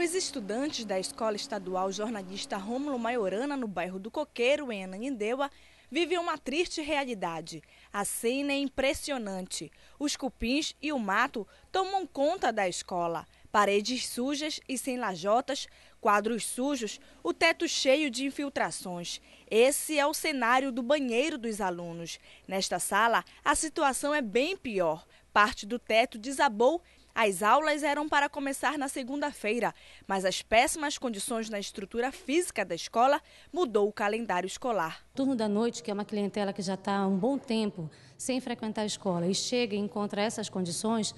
Os estudantes da Escola Estadual Jornalista Rômulo Maiorana, no bairro do Coqueiro, em Ananindeua, vivem uma triste realidade. A cena é impressionante. Os cupins e o mato tomam conta da escola. Paredes sujas e sem lajotas, quadros sujos, o teto cheio de infiltrações. Esse é o cenário do banheiro dos alunos. Nesta sala, a situação é bem pior. Parte do teto desabou as aulas eram para começar na segunda-feira, mas as péssimas condições na estrutura física da escola mudou o calendário escolar. O turno da noite, que é uma clientela que já está há um bom tempo sem frequentar a escola e chega e encontra essas condições,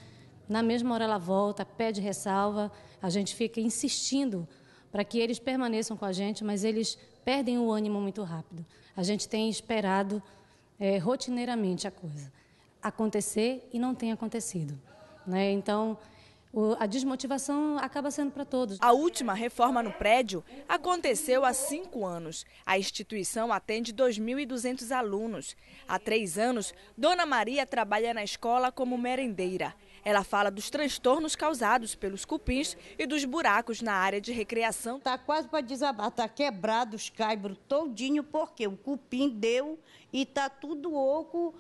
na mesma hora ela volta, pede ressalva, a gente fica insistindo para que eles permaneçam com a gente, mas eles perdem o ânimo muito rápido. A gente tem esperado é, rotineiramente a coisa acontecer e não tem acontecido. Né? Então, a desmotivação acaba sendo para todos. A última reforma no prédio aconteceu há cinco anos. A instituição atende 2.200 alunos. Há três anos, Dona Maria trabalha na escola como merendeira. Ela fala dos transtornos causados pelos cupins e dos buracos na área de recreação. Está quase para desabar, está quebrado os caibros todinho, porque o cupim deu e está tudo oco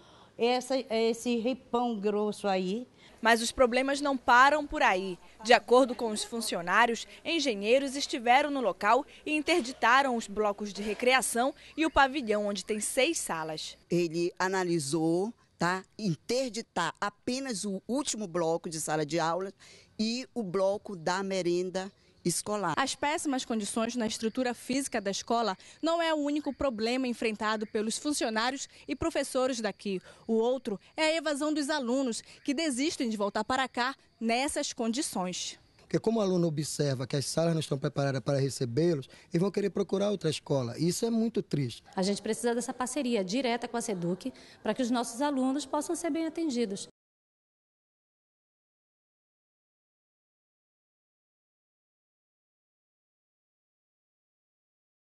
essa, esse ripão grosso aí. Mas os problemas não param por aí. De acordo com os funcionários, engenheiros estiveram no local e interditaram os blocos de recreação e o pavilhão, onde tem seis salas. Ele analisou tá? interditar apenas o último bloco de sala de aula e o bloco da merenda escolar. As péssimas condições na estrutura física da escola não é o único problema enfrentado pelos funcionários e professores daqui. O outro é a evasão dos alunos que desistem de voltar para cá nessas condições. Porque como o aluno observa que as salas não estão preparadas para recebê-los, eles vão querer procurar outra escola. E isso é muito triste. A gente precisa dessa parceria direta com a SEDUC para que os nossos alunos possam ser bem atendidos.